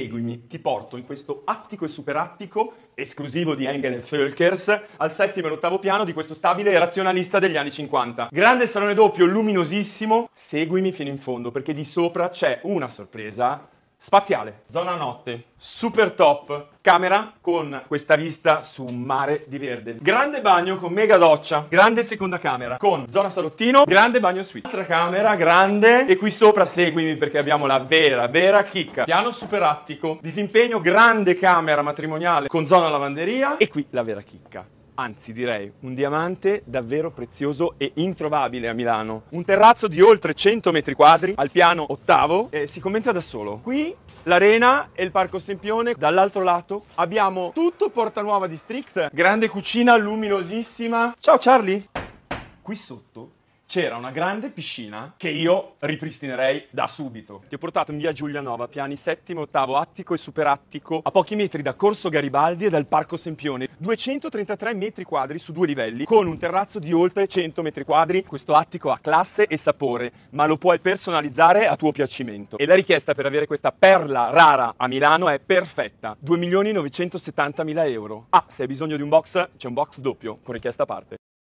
seguimi, ti porto in questo attico e superattico, esclusivo di Engel Völkers, al settimo e ottavo piano di questo stabile razionalista degli anni 50. Grande salone doppio, luminosissimo, seguimi fino in fondo perché di sopra c'è una sorpresa Spaziale, zona notte, super top, camera con questa vista su un mare di verde, grande bagno con mega doccia, grande seconda camera con zona salottino, grande bagno suite, altra camera grande e qui sopra seguimi perché abbiamo la vera, vera chicca, piano super attico, disimpegno grande camera matrimoniale con zona lavanderia e qui la vera chicca anzi direi un diamante davvero prezioso e introvabile a Milano. Un terrazzo di oltre 100 metri quadri al piano ottavo e si commenta da solo. Qui l'arena e il parco Sempione, dall'altro lato abbiamo tutto Porta Nuova District, grande cucina luminosissima. Ciao Charlie! Qui sotto c'era una grande piscina che io ripristinerei da subito. Ti ho portato in via Giulianova, piani settimo, ottavo, attico e superattico, a pochi metri da Corso Garibaldi e dal Parco Sempione. 233 metri quadri su due livelli, con un terrazzo di oltre 100 metri quadri. Questo attico ha classe e sapore, ma lo puoi personalizzare a tuo piacimento. E la richiesta per avere questa perla rara a Milano è perfetta. 2.970.000 euro. Ah, se hai bisogno di un box, c'è un box doppio, con richiesta a parte.